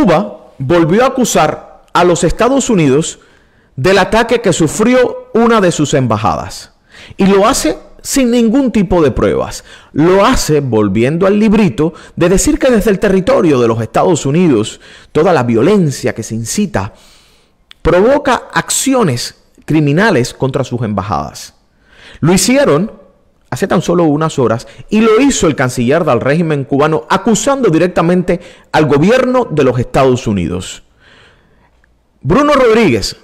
Cuba volvió a acusar a los Estados Unidos del ataque que sufrió una de sus embajadas. Y lo hace sin ningún tipo de pruebas. Lo hace volviendo al librito de decir que desde el territorio de los Estados Unidos toda la violencia que se incita provoca acciones criminales contra sus embajadas. Lo hicieron hace tan solo unas horas y lo hizo el canciller del régimen cubano acusando directamente al gobierno de los Estados Unidos. Bruno Rodríguez,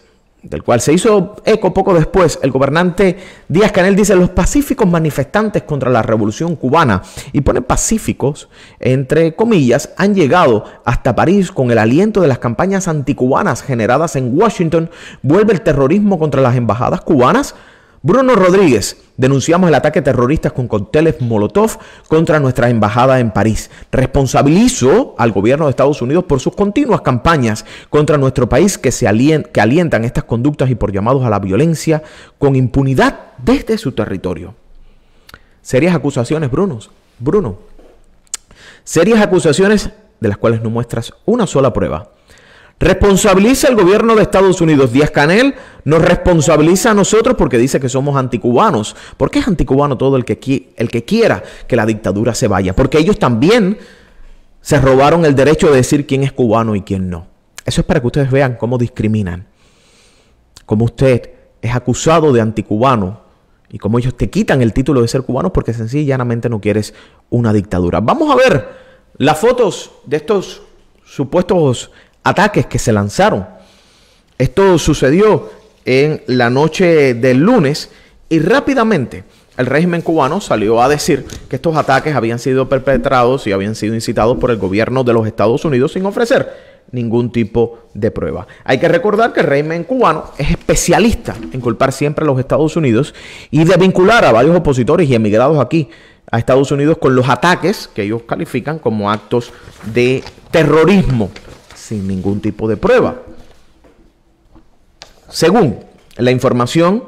del cual se hizo eco poco después, el gobernante Díaz Canel dice los pacíficos manifestantes contra la revolución cubana, y pone pacíficos, entre comillas, han llegado hasta París con el aliento de las campañas anticubanas generadas en Washington, vuelve el terrorismo contra las embajadas cubanas Bruno Rodríguez, denunciamos el ataque terrorista con cocteles Molotov contra nuestra embajada en París. Responsabilizo al gobierno de Estados Unidos por sus continuas campañas contra nuestro país que, se que alientan estas conductas y por llamados a la violencia con impunidad desde su territorio. Serias acusaciones, Bruno. Bruno. Serias acusaciones de las cuales no muestras una sola prueba Responsabiliza el gobierno de Estados Unidos. Díaz Canel nos responsabiliza a nosotros porque dice que somos anticubanos. ¿Por qué es anticubano todo el que, el que quiera que la dictadura se vaya. Porque ellos también se robaron el derecho de decir quién es cubano y quién no. Eso es para que ustedes vean cómo discriminan. Cómo usted es acusado de anticubano y cómo ellos te quitan el título de ser cubano porque sencillamente no quieres una dictadura. Vamos a ver las fotos de estos supuestos ataques que se lanzaron. Esto sucedió en la noche del lunes y rápidamente el régimen cubano salió a decir que estos ataques habían sido perpetrados y habían sido incitados por el gobierno de los Estados Unidos sin ofrecer ningún tipo de prueba. Hay que recordar que el régimen cubano es especialista en culpar siempre a los Estados Unidos y de vincular a varios opositores y emigrados aquí a Estados Unidos con los ataques que ellos califican como actos de terrorismo sin ningún tipo de prueba. Según la información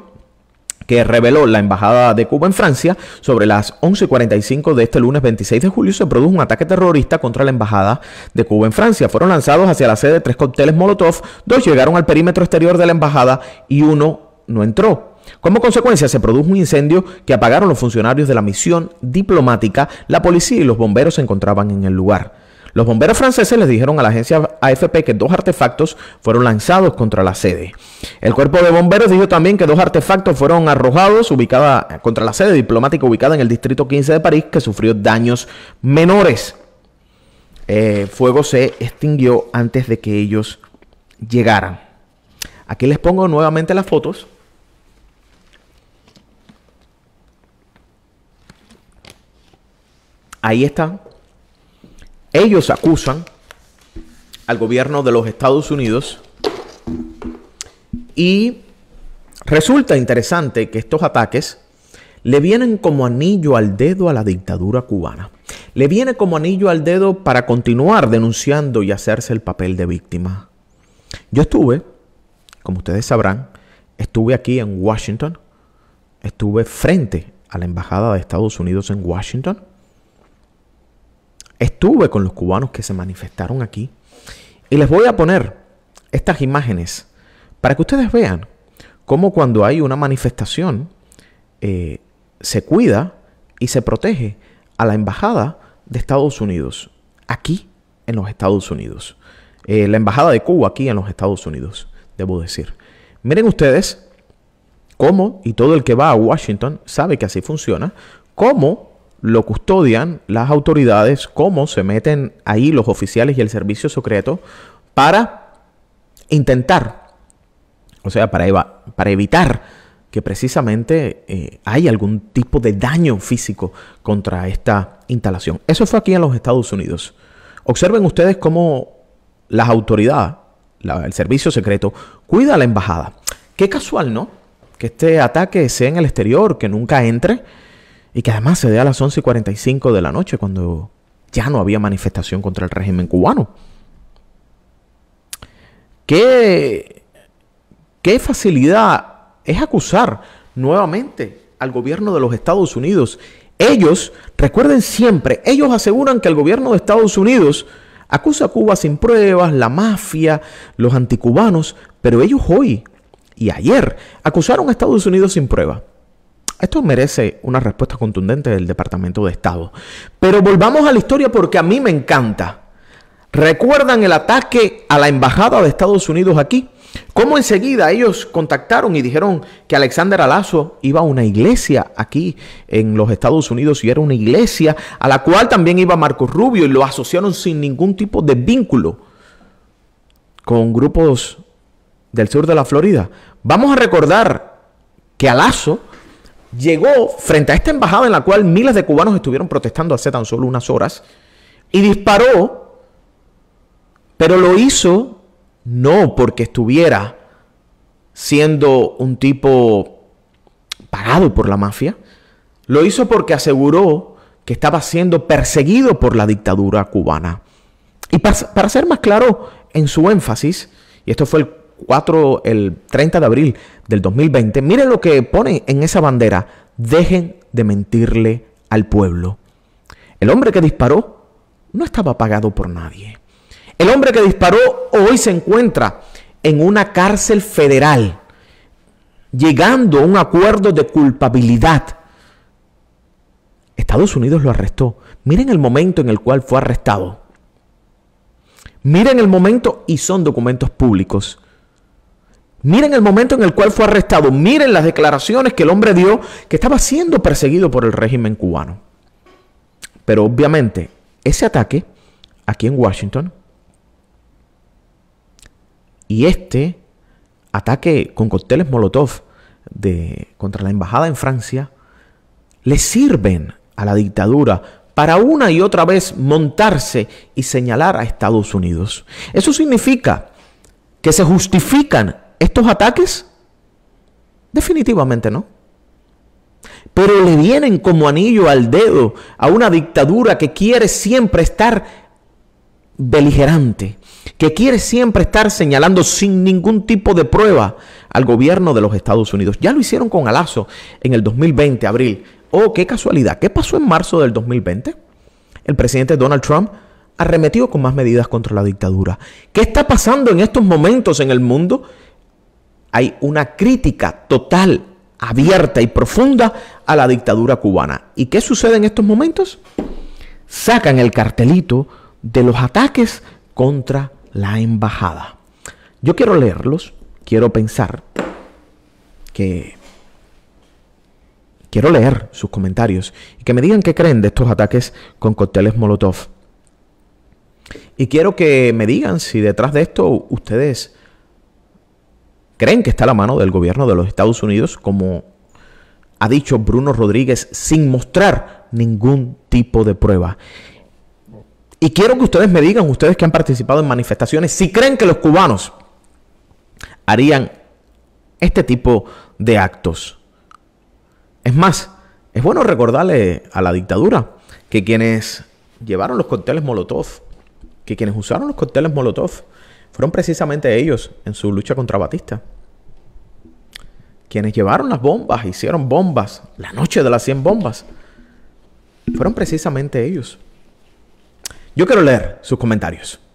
que reveló la Embajada de Cuba en Francia, sobre las 11.45 de este lunes 26 de julio se produjo un ataque terrorista contra la Embajada de Cuba en Francia. Fueron lanzados hacia la sede tres cócteles Molotov, dos llegaron al perímetro exterior de la Embajada y uno no entró. Como consecuencia se produjo un incendio que apagaron los funcionarios de la misión diplomática, la policía y los bomberos se encontraban en el lugar. Los bomberos franceses les dijeron a la agencia AFP que dos artefactos fueron lanzados contra la sede. El cuerpo de bomberos dijo también que dos artefactos fueron arrojados contra la sede diplomática ubicada en el distrito 15 de París que sufrió daños menores. El eh, fuego se extinguió antes de que ellos llegaran. Aquí les pongo nuevamente las fotos. Ahí están. Ellos acusan al gobierno de los Estados Unidos y resulta interesante que estos ataques le vienen como anillo al dedo a la dictadura cubana. Le viene como anillo al dedo para continuar denunciando y hacerse el papel de víctima. Yo estuve, como ustedes sabrán, estuve aquí en Washington, estuve frente a la Embajada de Estados Unidos en Washington Estuve con los cubanos que se manifestaron aquí y les voy a poner estas imágenes para que ustedes vean cómo cuando hay una manifestación eh, se cuida y se protege a la embajada de Estados Unidos, aquí en los Estados Unidos. Eh, la embajada de Cuba aquí en los Estados Unidos, debo decir. Miren ustedes cómo, y todo el que va a Washington sabe que así funciona, cómo lo custodian las autoridades, cómo se meten ahí los oficiales y el servicio secreto para intentar, o sea, para, para evitar que precisamente eh, haya hay algún tipo de daño físico contra esta instalación. Eso fue aquí en los Estados Unidos. Observen ustedes cómo las autoridades, el servicio secreto, cuida a la embajada. Qué casual, ¿no? Que este ataque sea en el exterior, que nunca entre y que además se dé a las 11 y 45 de la noche cuando ya no había manifestación contra el régimen cubano. ¿Qué, qué facilidad es acusar nuevamente al gobierno de los Estados Unidos? Ellos, recuerden siempre, ellos aseguran que el gobierno de Estados Unidos acusa a Cuba sin pruebas, la mafia, los anticubanos, pero ellos hoy y ayer acusaron a Estados Unidos sin pruebas. Esto merece una respuesta contundente del Departamento de Estado. Pero volvamos a la historia porque a mí me encanta. ¿Recuerdan el ataque a la embajada de Estados Unidos aquí? ¿Cómo enseguida ellos contactaron y dijeron que Alexander Alazo iba a una iglesia aquí en los Estados Unidos y era una iglesia a la cual también iba Marcos Rubio y lo asociaron sin ningún tipo de vínculo con grupos del sur de la Florida? Vamos a recordar que Alazo llegó frente a esta embajada en la cual miles de cubanos estuvieron protestando hace tan solo unas horas y disparó, pero lo hizo no porque estuviera siendo un tipo pagado por la mafia, lo hizo porque aseguró que estaba siendo perseguido por la dictadura cubana. Y para, ser más claro en su énfasis, y esto fue el 4, el 30 de abril del 2020, miren lo que pone en esa bandera, dejen de mentirle al pueblo. El hombre que disparó no estaba pagado por nadie. El hombre que disparó hoy se encuentra en una cárcel federal, llegando a un acuerdo de culpabilidad. Estados Unidos lo arrestó. Miren el momento en el cual fue arrestado. Miren el momento y son documentos públicos. Miren el momento en el cual fue arrestado. Miren las declaraciones que el hombre dio que estaba siendo perseguido por el régimen cubano. Pero obviamente ese ataque aquí en Washington y este ataque con cocteles Molotov de, contra la embajada en Francia le sirven a la dictadura para una y otra vez montarse y señalar a Estados Unidos. Eso significa que se justifican estos ataques? Definitivamente no. Pero le vienen como anillo al dedo a una dictadura que quiere siempre estar beligerante, que quiere siempre estar señalando sin ningún tipo de prueba al gobierno de los Estados Unidos. Ya lo hicieron con Alazo en el 2020, abril. Oh, qué casualidad. ¿Qué pasó en marzo del 2020? El presidente Donald Trump arremetió con más medidas contra la dictadura. ¿Qué está pasando en estos momentos en el mundo? hay una crítica total, abierta y profunda a la dictadura cubana. ¿Y qué sucede en estos momentos? Sacan el cartelito de los ataques contra la embajada. Yo quiero leerlos, quiero pensar que... Quiero leer sus comentarios y que me digan qué creen de estos ataques con cocteles Molotov. Y quiero que me digan si detrás de esto ustedes creen que está a la mano del gobierno de los Estados Unidos, como ha dicho Bruno Rodríguez, sin mostrar ningún tipo de prueba. Y quiero que ustedes me digan, ustedes que han participado en manifestaciones, si creen que los cubanos harían este tipo de actos. Es más, es bueno recordarle a la dictadura que quienes llevaron los cocteles Molotov, que quienes usaron los cocteles Molotov, fueron precisamente ellos en su lucha contra Batista quienes llevaron las bombas, hicieron bombas, la noche de las 100 bombas, fueron precisamente ellos. Yo quiero leer sus comentarios.